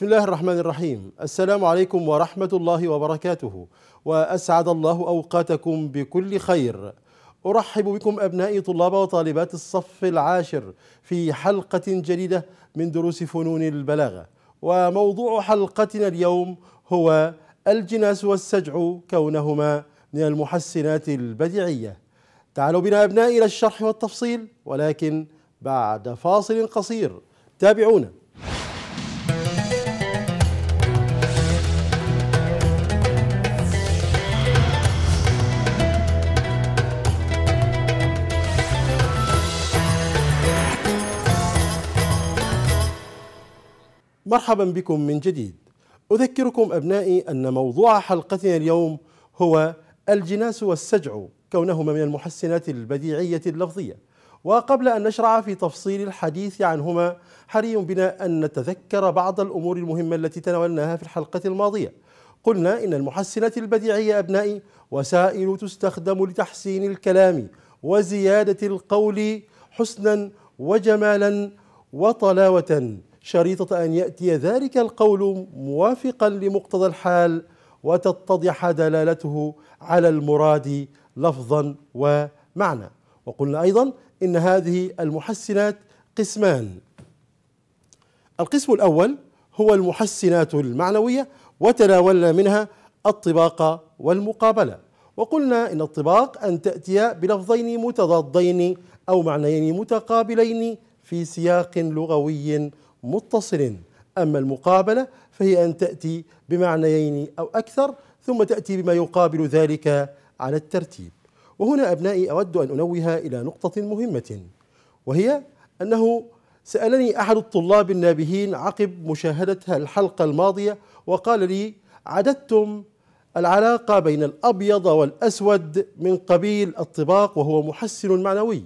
بسم الله الرحمن الرحيم السلام عليكم ورحمة الله وبركاته وأسعد الله أوقاتكم بكل خير أرحب بكم أبنائي طلاب وطالبات الصف العاشر في حلقة جديدة من دروس فنون البلاغة وموضوع حلقتنا اليوم هو الجناس والسجع كونهما من المحسنات البديعية تعالوا بنا أبنائي إلى الشرح والتفصيل ولكن بعد فاصل قصير تابعونا مرحبا بكم من جديد أذكركم أبنائي أن موضوع حلقتنا اليوم هو الجناس والسجع كونهما من المحسنات البديعية اللفظية وقبل أن نشرع في تفصيل الحديث عنهما حري بنا أن نتذكر بعض الأمور المهمة التي تناولناها في الحلقة الماضية قلنا إن المحسنات البديعية أبنائي وسائل تستخدم لتحسين الكلام وزيادة القول حسنا وجمالا وطلاوة شريطة أن يأتي ذلك القول موافقا لمقتضى الحال وتتضح دلالته على المراد لفظا ومعنى وقلنا أيضا إن هذه المحسنات قسمان القسم الأول هو المحسنات المعنوية وتناولنا منها الطباق والمقابلة وقلنا إن الطباق أن تأتي بلفظين متضادين أو معنيين متقابلين في سياق لغوي متصل أما المقابلة فهي أن تأتي بمعنيين أو أكثر ثم تأتي بما يقابل ذلك على الترتيب وهنا أبنائي أود أن أنوه إلى نقطة مهمة وهي أنه سألني أحد الطلاب النابهين عقب مشاهدتها الحلقة الماضية وقال لي عددتم العلاقة بين الأبيض والأسود من قبيل الطباق وهو محسن معنوي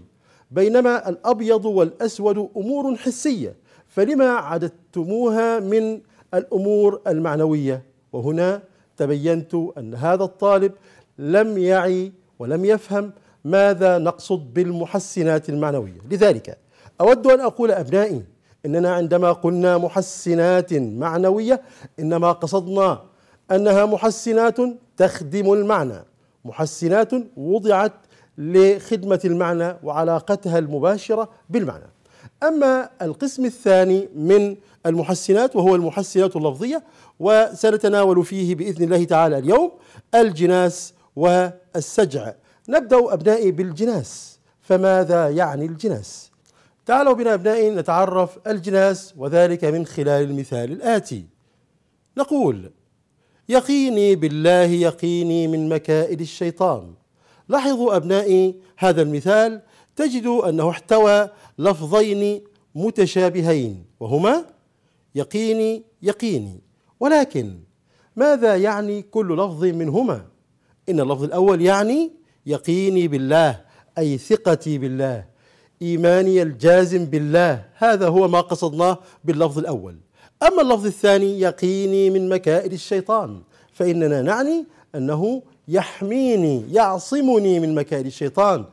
بينما الأبيض والأسود أمور حسية فلما عددتموها من الامور المعنويه وهنا تبينت ان هذا الطالب لم يعي ولم يفهم ماذا نقصد بالمحسنات المعنويه لذلك اود ان اقول ابنائي اننا عندما قلنا محسنات معنويه انما قصدنا انها محسنات تخدم المعنى محسنات وضعت لخدمه المعنى وعلاقتها المباشره بالمعنى أما القسم الثاني من المحسنات وهو المحسنات اللفظية وسنتناول فيه بإذن الله تعالى اليوم الجناس والسجع نبدأ أبنائي بالجناس فماذا يعني الجناس؟ تعالوا بنا أبنائي نتعرف الجناس وذلك من خلال المثال الآتي نقول يقيني بالله يقيني من مكائد الشيطان لاحظوا أبنائي هذا المثال تجد أنه احتوى لفظين متشابهين وهما يقيني يقيني ولكن ماذا يعني كل لفظ منهما إن اللفظ الأول يعني يقيني بالله أي ثقتي بالله إيماني الجازم بالله هذا هو ما قصدناه باللفظ الأول أما اللفظ الثاني يقيني من مكائد الشيطان فإننا نعني أنه يحميني يعصمني من مكائد الشيطان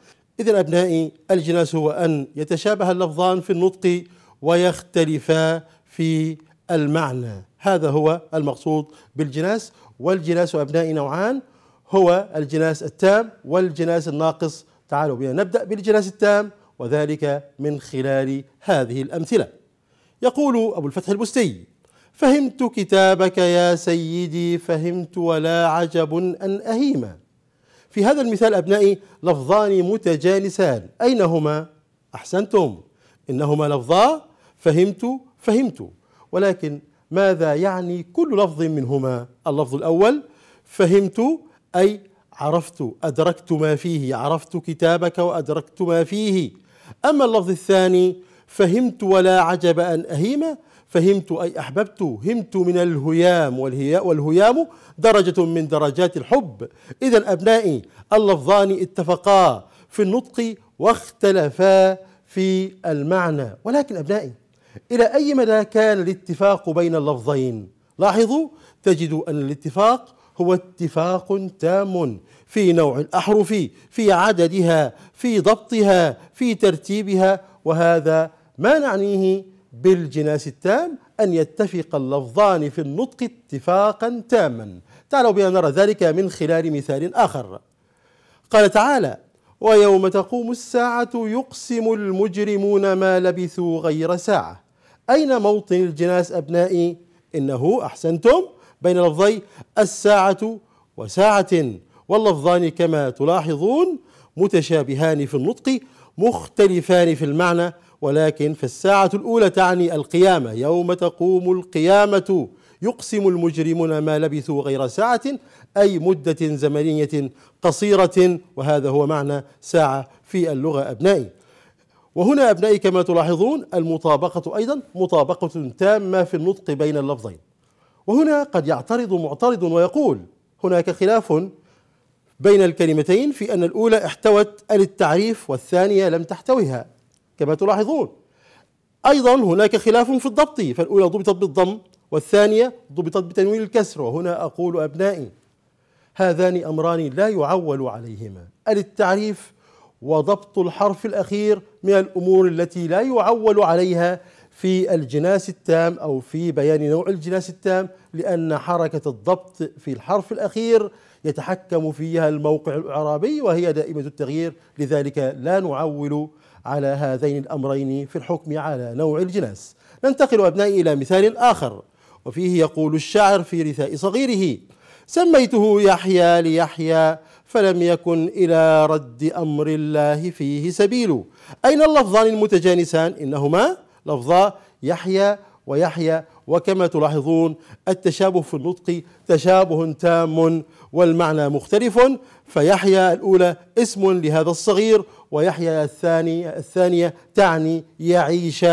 إذا أبنائي الجناس هو أن يتشابه اللفظان في النطق ويختلفا في المعنى هذا هو المقصود بالجناس والجناس أبنائي نوعان هو الجناس التام والجناس الناقص تعالوا بنا نبدأ بالجناس التام وذلك من خلال هذه الأمثلة يقول أبو الفتح البستي فهمت كتابك يا سيدي فهمت ولا عجب أن أهيما في هذا المثال أبنائي لفظان متجانسان أين هما؟ أحسنتم إنهما لفظا فهمت فهمت ولكن ماذا يعني كل لفظ منهما؟ اللفظ الأول فهمت أي عرفت أدركت ما فيه عرفت كتابك وأدركت ما فيه أما اللفظ الثاني فهمت ولا عجب أن أهيم فهمت أي أحببت همت من الهيام والهياء والهيام درجة من درجات الحب إذا أبنائي اللفظان اتفقا في النطق واختلفا في المعنى ولكن أبنائي إلى أي مدى كان الاتفاق بين اللفظين لاحظوا تجد أن الاتفاق هو اتفاق تام في نوع الأحرف في عددها في ضبطها في ترتيبها وهذا ما نعنيه بالجناس التام أن يتفق اللفظان في النطق اتفاقا تاما تعالوا بنا نرى ذلك من خلال مثال آخر قال تعالى ويوم تقوم الساعة يقسم المجرمون ما لبثوا غير ساعة أين موطن الجناس أبنائي إنه أحسنتم بين لفظي الساعة وساعة واللفظان كما تلاحظون متشابهان في النطق مختلفان في المعنى ولكن فالساعة الأولى تعني القيامة يوم تقوم القيامة يقسم المجرمون ما لبثوا غير ساعة أي مدة زمنية قصيرة وهذا هو معنى ساعة في اللغة أبنائي وهنا أبنائي كما تلاحظون المطابقة أيضا مطابقة تامة في النطق بين اللفظين وهنا قد يعترض معترض ويقول هناك خلاف بين الكلمتين في أن الأولى احتوت التعريف والثانية لم تحتوها كما تلاحظون أيضا هناك خلاف في الضبط فالأولى ضبطت بالضم والثانية ضبطت بتنوين الكسر وهنا أقول أبنائي هذان أمران لا يعول عليهما التعريف وضبط الحرف الأخير من الأمور التي لا يعول عليها في الجناس التام أو في بيان نوع الجناس التام لأن حركة الضبط في الحرف الأخير يتحكم فيها الموقع الإعرابي وهي دائمة التغيير لذلك لا نعول على هذين الأمرين في الحكم على نوع الجناس ننتقل أبنائي إلى مثال آخر وفيه يقول الشاعر في رثاء صغيره سميته يحيى ليحيى فلم يكن إلى رد أمر الله فيه سبيل أين اللفظان المتجانسان إنهما لفظا يحيى ويحيى وكما تلاحظون التشابه في النطق تشابه تام والمعنى مختلف فيحيى الأولى اسم لهذا الصغير ويحيى الثاني الثانية تعني يعيش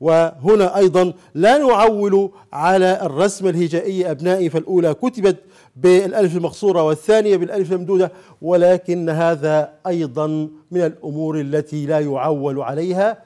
وهنا أيضا لا نعول على الرسم الهجائي أبنائي فالأولى كتبت بالألف المقصورة والثانية بالألف الممدودة ولكن هذا أيضا من الأمور التي لا يعول عليها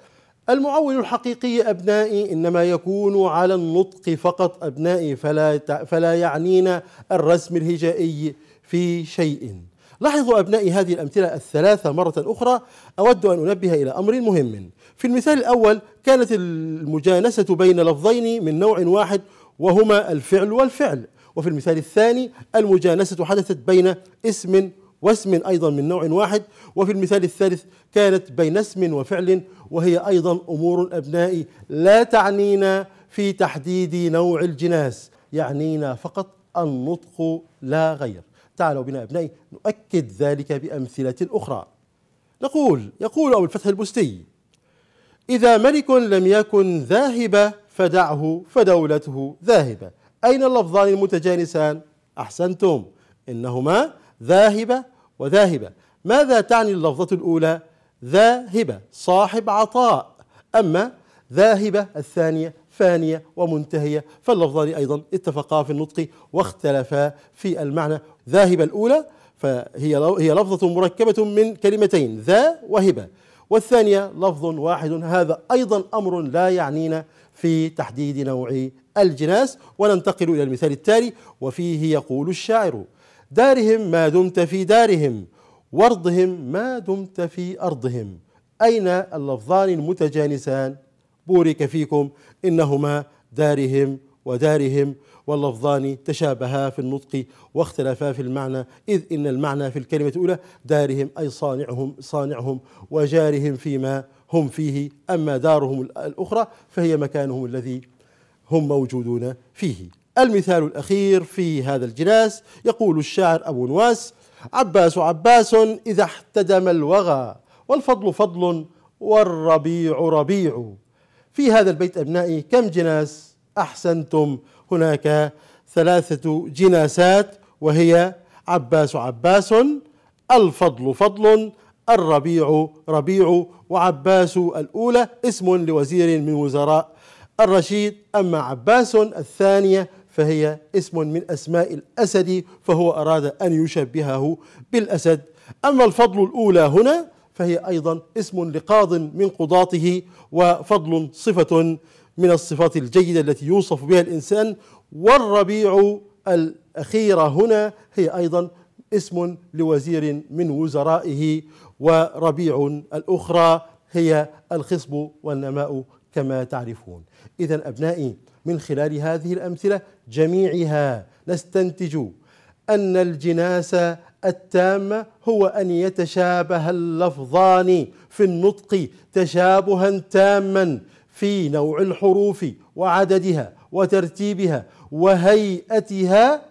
المعول الحقيقي أبنائي إنما يكون على النطق فقط أبنائي فلا, فلا يعنينا الرسم الهجائي في شيء لاحظوا أبنائي هذه الأمثلة الثلاثة مرة أخرى أود أن أنبه إلى أمر مهم في المثال الأول كانت المجانسة بين لفظين من نوع واحد وهما الفعل والفعل وفي المثال الثاني المجانسة حدثت بين اسم واسم أيضا من نوع واحد وفي المثال الثالث كانت بين اسم وفعل وهي أيضا أمور أبنائي لا تعنينا في تحديد نوع الجناس يعنينا فقط النطق لا غير تعالوا بنا أبنائي نؤكد ذلك بأمثلة أخرى نقول يقول أبو الفتح البستي إذا ملك لم يكن ذاهبة فدعه فدولته ذاهبة أين اللفظان المتجانسان أحسنتم إنهما ذاهبة وذاهبة ماذا تعني اللفظة الأولى ذاهبة صاحب عطاء أما ذاهبة الثانية فانية ومنتهية فاللفظان أيضا اتفقا في النطق واختلفا في المعنى ذاهبة الأولى فهي هي لفظة مركبة من كلمتين ذا وهبة والثانية لفظ واحد هذا أيضا أمر لا يعنينا في تحديد نوع الجناس وننتقل إلى المثال التالي وفيه يقول الشاعر دارهم ما دمت في دارهم وارضهم ما دمت في أرضهم أين اللفظان المتجانسان بورك فيكم إنهما دارهم ودارهم واللفظان تشابها في النطق واختلفا في المعنى إذ إن المعنى في الكلمة الأولى دارهم أي صانعهم صانعهم وجارهم فيما هم فيه أما دارهم الأخرى فهي مكانهم الذي هم موجودون فيه المثال الأخير في هذا الجناس يقول الشاعر أبو نواس عباس عباس إذا احتدم الوغى والفضل فضل والربيع ربيع في هذا البيت أبنائي كم جناس احسنتم هناك ثلاثه جناسات وهي عباس عباس الفضل فضل الربيع ربيع وعباس الاولى اسم لوزير من وزراء الرشيد اما عباس الثانيه فهي اسم من اسماء الاسد فهو اراد ان يشبهه بالاسد اما الفضل الاولى هنا فهي ايضا اسم لقاض من قضاته وفضل صفه من الصفات الجيدة التي يوصف بها الإنسان والربيع الأخيرة هنا هي أيضا اسم لوزير من وزرائه وربيع الأخرى هي الخصب والنماء كما تعرفون إذا أبنائي من خلال هذه الأمثلة جميعها نستنتج أن الجناس التام هو أن يتشابه اللفظان في النطق تشابها تاما في نوع الحروف وعددها وترتيبها وهيئتها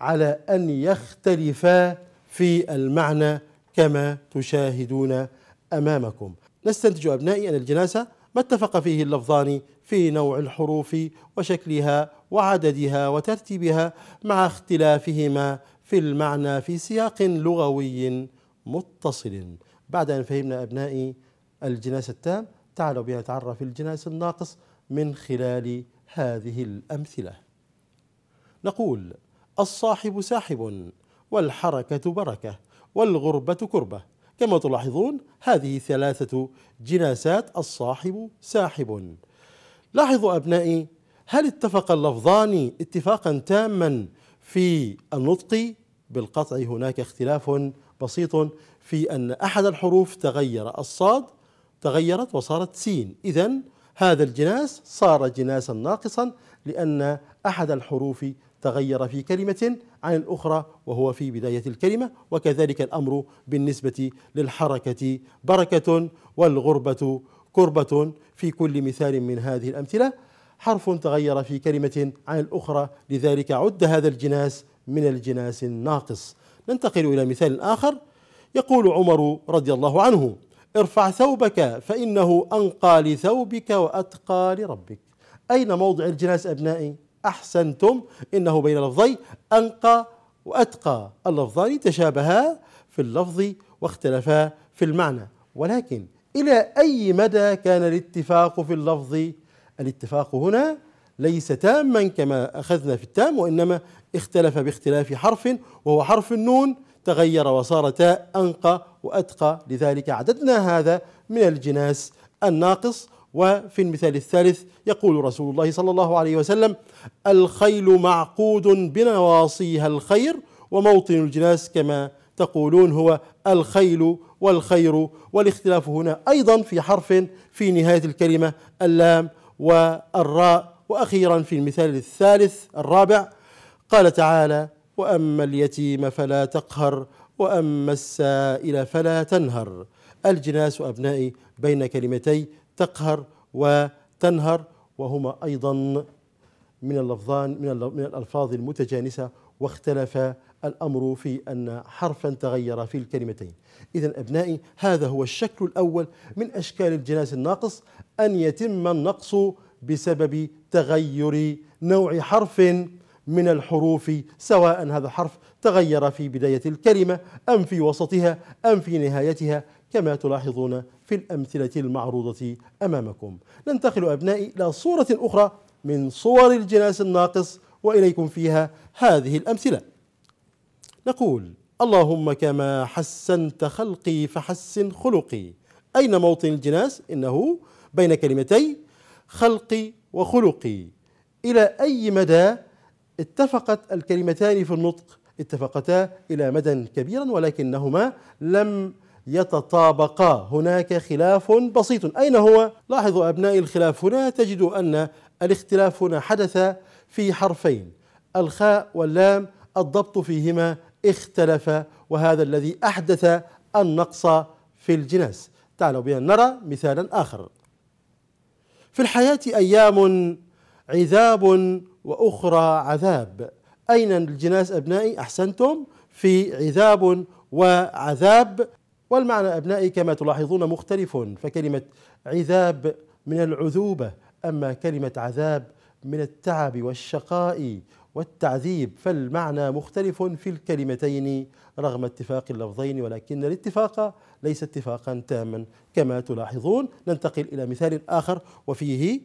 على ان يختلفا في المعنى كما تشاهدون امامكم. نستنتج ابنائي ان الجناس ما اتفق فيه اللفظان في نوع الحروف وشكلها وعددها وترتيبها مع اختلافهما في المعنى في سياق لغوي متصل. بعد ان فهمنا ابنائي الجناس التام تعالوا بها الجناس الناقص من خلال هذه الأمثلة نقول الصاحب ساحب والحركة بركة والغربة كربة كما تلاحظون هذه ثلاثة جناسات الصاحب ساحب لاحظوا أبنائي هل اتفق اللفظان اتفاقا تاما في النطق بالقطع هناك اختلاف بسيط في أن أحد الحروف تغير الصاد تغيرت وصارت سين إذا هذا الجناس صار جناسا ناقصا لأن أحد الحروف تغير في كلمة عن الأخرى وهو في بداية الكلمة وكذلك الأمر بالنسبة للحركة بركة والغربة كربة في كل مثال من هذه الأمثلة حرف تغير في كلمة عن الأخرى لذلك عد هذا الجناس من الجناس الناقص ننتقل إلى مثال آخر يقول عمر رضي الله عنه ارفع ثوبك فإنه أنقى لثوبك وأتقى لربك أين موضع الجناس أبنائي؟ أحسنتم إنه بين لفظي أنقى وأتقى اللفظان تشابها في اللفظ واختلفا في المعنى ولكن إلى أي مدى كان الاتفاق في اللفظ؟ الاتفاق هنا ليس تاما كما أخذنا في التام وإنما اختلف باختلاف حرف وهو حرف النون تغير وصارتا أنقى وأتقى لذلك عددنا هذا من الجناس الناقص وفي المثال الثالث يقول رسول الله صلى الله عليه وسلم الخيل معقود بنواصيها الخير وموطن الجناس كما تقولون هو الخيل والخير والاختلاف هنا أيضا في حرف في نهاية الكلمة اللام والراء وأخيرا في المثال الثالث الرابع قال تعالى واما اليتيم فلا تقهر واما السائل فلا تنهر الجناس ابنائي بين كلمتي تقهر وتنهر وهما ايضا من اللفظان من الالفاظ المتجانسه واختلف الامر في ان حرفا تغير في الكلمتين. اذا ابنائي هذا هو الشكل الاول من اشكال الجناس الناقص ان يتم النقص بسبب تغير نوع حرف من الحروف سواء هذا الحرف تغير في بداية الكلمة أم في وسطها أم في نهايتها كما تلاحظون في الأمثلة المعروضة أمامكم ننتقل أبنائي إلى صورة أخرى من صور الجناس الناقص وإليكم فيها هذه الأمثلة نقول اللهم كما حسنت خلقي فحسن خلقي أين موطن الجناس؟ إنه بين كلمتي خلقي وخلقي إلى أي مدى اتفقت الكلمتان في النطق اتفقتا إلى مدى كبيرا ولكنهما لم يتطابقا هناك خلاف بسيط أين هو؟ لاحظوا أبنائي الخلاف هنا تجد أن الاختلاف هنا حدث في حرفين الخاء واللام الضبط فيهما اختلف وهذا الذي أحدث النقص في الجناس تعالوا بنا نرى مثالا آخر في الحياة أيام عذاب وأخرى عذاب أين الجناس أبنائي أحسنتم في عذاب وعذاب والمعنى أبنائي كما تلاحظون مختلف فكلمة عذاب من العذوبة أما كلمة عذاب من التعب والشقاء والتعذيب فالمعنى مختلف في الكلمتين رغم اتفاق اللفظين ولكن الاتفاق ليس اتفاقا تاما كما تلاحظون ننتقل الى مثال اخر وفيه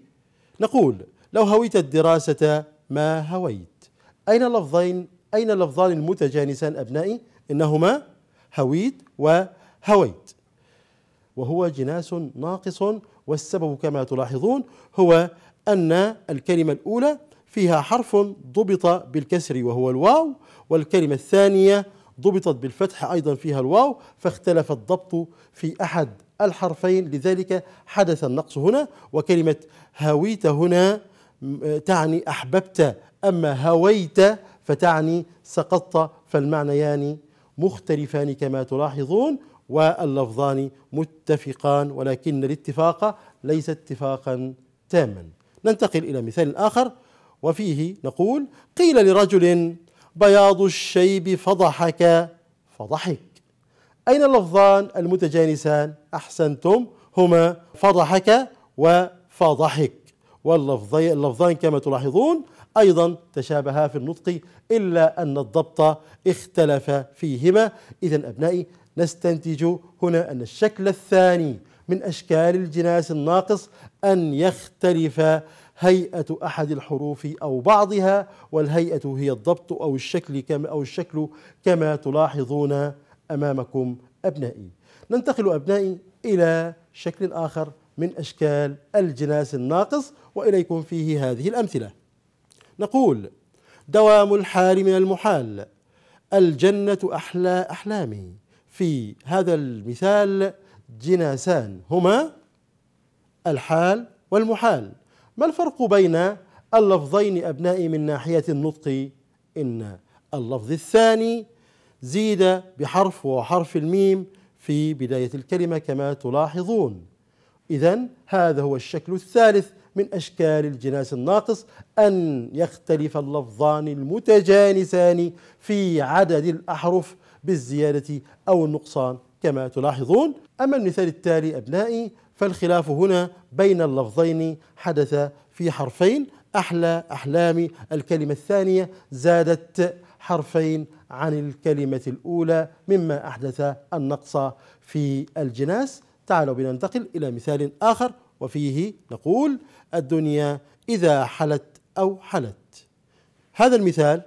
نقول لو هويت الدراسة ما هويت أين اللفظين أين اللفظان المتجانسان أبنائي إنهما هويت وهويت وهو جناس ناقص والسبب كما تلاحظون هو أن الكلمة الأولى فيها حرف ضبط بالكسر وهو الواو والكلمة الثانية ضبطت بالفتح أيضا فيها الواو فاختلف الضبط في أحد الحرفين لذلك حدث النقص هنا وكلمة هويت هنا تعني أحببت أما هويت فتعني سقطت فالمعنيان مختلفان كما تلاحظون واللفظان متفقان ولكن الاتفاق ليس اتفاقا تاما ننتقل إلى مثال آخر وفيه نقول قيل لرجل بياض الشيب فضحك فضحك أين اللفظان المتجانسان أحسنتم هما فضحك وفضحك واللفظين كما تلاحظون أيضا تشابها في النطق إلا أن الضبط اختلف فيهما إذا أبنائي نستنتج هنا أن الشكل الثاني من أشكال الجناس الناقص أن يختلف هيئة أحد الحروف أو بعضها والهيئة هي الضبط أو الشكل كما أو الشكل كما تلاحظون أمامكم أبنائي. ننتقل أبنائي إلى شكل آخر من أشكال الجناس الناقص وإليكم فيه هذه الأمثلة نقول دوام الحال من المحال الجنة أحلى أحلامي في هذا المثال جناسان هما الحال والمحال ما الفرق بين اللفظين أبنائي من ناحية النطق إن اللفظ الثاني زيد بحرف وحرف الميم في بداية الكلمة كما تلاحظون إذا هذا هو الشكل الثالث من أشكال الجناس الناقص أن يختلف اللفظان المتجانسان في عدد الأحرف بالزيادة أو النقصان كما تلاحظون أما المثال التالي أبنائي فالخلاف هنا بين اللفظين حدث في حرفين أحلى أحلامي الكلمة الثانية زادت حرفين عن الكلمة الأولى مما أحدث النقص في الجناس تعالوا بننتقل إلى مثال آخر وفيه نقول الدنيا إذا حلت أو حلت هذا المثال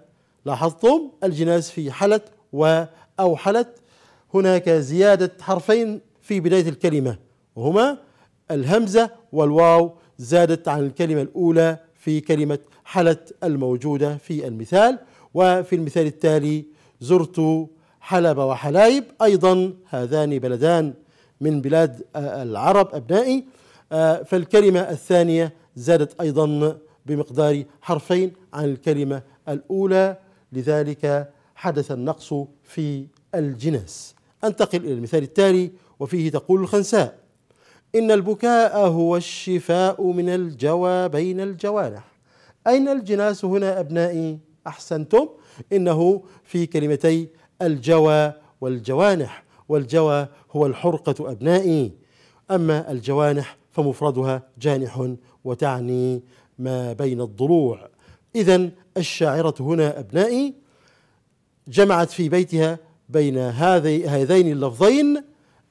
لاحظتم الجناس في حلت و أو حلت هناك زيادة حرفين في بداية الكلمة وهما الهمزة والواو زادت عن الكلمة الأولى في كلمة حلت الموجودة في المثال وفي المثال التالي زرت حلب وحلايب أيضا هذان بلدان من بلاد آه، العرب أبنائي آه، فالكلمة الثانية زادت أيضا بمقدار حرفين عن الكلمة الأولى لذلك حدث النقص في الجناس أنتقل إلى المثال التالي وفيه تقول الخنساء إن البكاء هو الشفاء من الجوى بين الجوانح أين الجناس هنا أبنائي أحسنتم إنه في كلمتي الجوى والجوانح والجوى هو الحرقة أبنائي أما الجوانح فمفردها جانح وتعني ما بين الضلوع إذا الشاعرة هنا أبنائي جمعت في بيتها بين هذي هذين اللفظين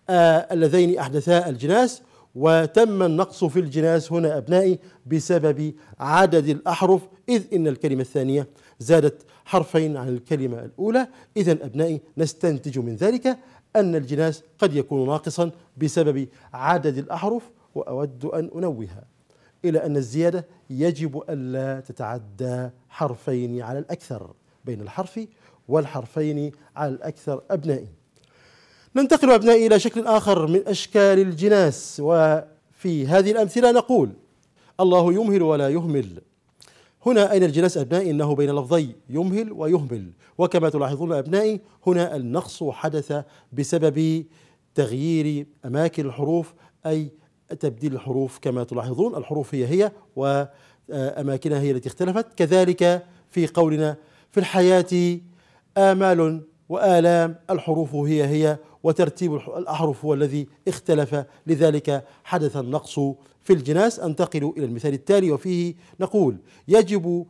آه، اللذين أحدثا الجناس وتم النقص في الجناس هنا أبنائي بسبب عدد الأحرف إذ إن الكلمة الثانية زادت حرفين عن الكلمة الأولى إذا أبنائي نستنتج من ذلك أن الجناس قد يكون ناقصا بسبب عدد الأحرف وأود أن أنوه إلى أن الزيادة يجب ألا تتعدى حرفين على الأكثر بين الحرف والحرفين على الأكثر أبنائي ننتقل أبنائي إلى شكل آخر من أشكال الجناس وفي هذه الأمثلة نقول الله يمهل ولا يهمل هنا أين الجناس أبنائي إنه بين لفظي يمهل ويهمل وكما تلاحظون أبنائي هنا النقص حدث بسبب تغيير أماكن الحروف أي تبديل الحروف كما تلاحظون الحروف هي هي وأماكنها هي التي اختلفت كذلك في قولنا في الحياة آمال وآلام الحروف هي هي وترتيب الأحرف هو الذي اختلف لذلك حدث النقص في الجناس أنتقل إلى المثال التالي وفيه نقول يجب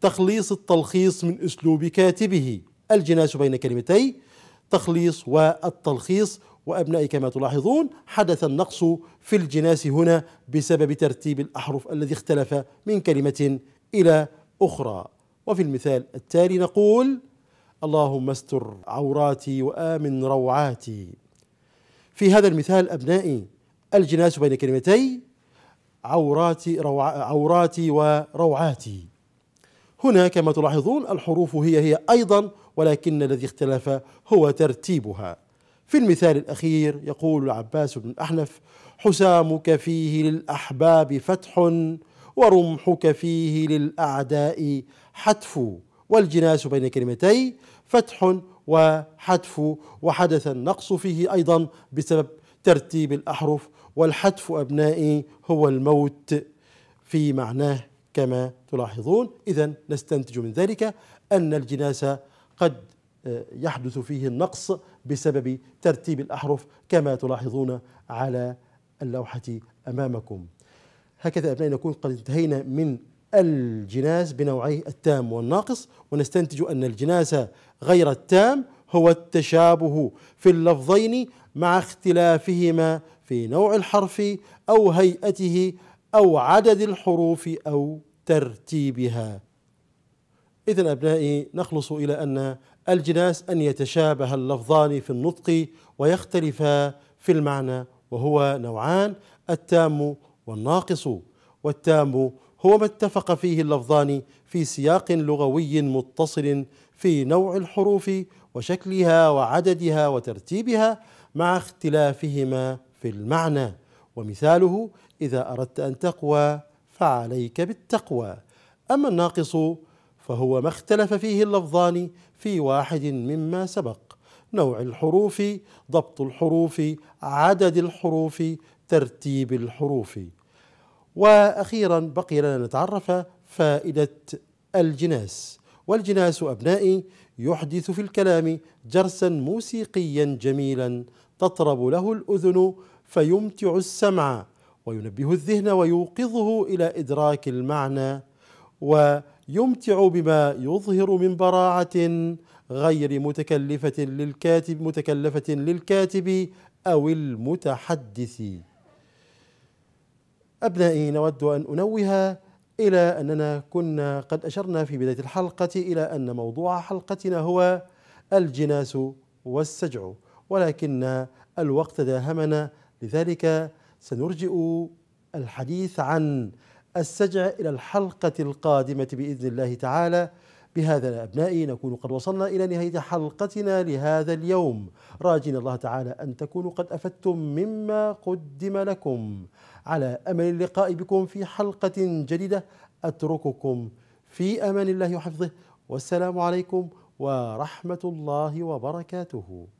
تخليص التلخيص من أسلوب كاتبه الجناس بين كلمتي تخليص والتلخيص وأبنائي كما تلاحظون حدث النقص في الجناس هنا بسبب ترتيب الأحرف الذي اختلف من كلمة إلى أخرى وفي المثال التالي نقول اللهم استر عوراتي وامن روعاتي في هذا المثال ابنائي الجناس بين كلمتي عوراتي روع عوراتي وروعاتي هنا كما تلاحظون الحروف هي هي ايضا ولكن الذي اختلف هو ترتيبها في المثال الاخير يقول العباس بن الاحنف حسامك فيه للاحباب فتح ورمحك فيه للاعداء حتف والجناس بين كلمتي فتح وحتف وحدث النقص فيه أيضا بسبب ترتيب الأحرف والحتف أبنائي هو الموت في معناه كما تلاحظون إذا نستنتج من ذلك أن الجناس قد آه، يحدث فيه النقص بسبب ترتيب الأحرف كما تلاحظون على اللوحة أمامكم هكذا أبنائي نكون قد انتهينا من الجناس بنوعيه التام والناقص ونستنتج ان الجناس غير التام هو التشابه في اللفظين مع اختلافهما في نوع الحرف او هيئته او عدد الحروف او ترتيبها. اذا ابنائي نخلص الى ان الجناس ان يتشابه اللفظان في النطق ويختلفا في المعنى وهو نوعان التام والناقص والتام هو ما اتفق فيه اللفظان في سياق لغوي متصل في نوع الحروف وشكلها وعددها وترتيبها مع اختلافهما في المعنى ومثاله اذا اردت ان تقوى فعليك بالتقوى اما الناقص فهو ما اختلف فيه اللفظان في واحد مما سبق نوع الحروف ضبط الحروف عدد الحروف ترتيب الحروف واخيرا بقي لنا نتعرف فائده الجناس والجناس ابنائي يحدث في الكلام جرسا موسيقيا جميلا تطرب له الاذن فيمتع السمع وينبه الذهن ويوقظه الى ادراك المعنى ويمتع بما يظهر من براعه غير متكلفه للكاتب متكلفه للكاتب او المتحدث أبنائي نود أن أنوه إلى أننا كنا قد أشرنا في بداية الحلقة إلى أن موضوع حلقتنا هو الجناس والسجع ولكن الوقت داهمنا لذلك سنرجئ الحديث عن السجع إلى الحلقة القادمة بإذن الله تعالى بهذا أبنائي نكون قد وصلنا إلى نهاية حلقتنا لهذا اليوم راجين الله تعالى أن تكونوا قد أفدتم مما قدم لكم على أمل اللقاء بكم في حلقة جديدة أترككم في أمان الله وحفظه والسلام عليكم ورحمة الله وبركاته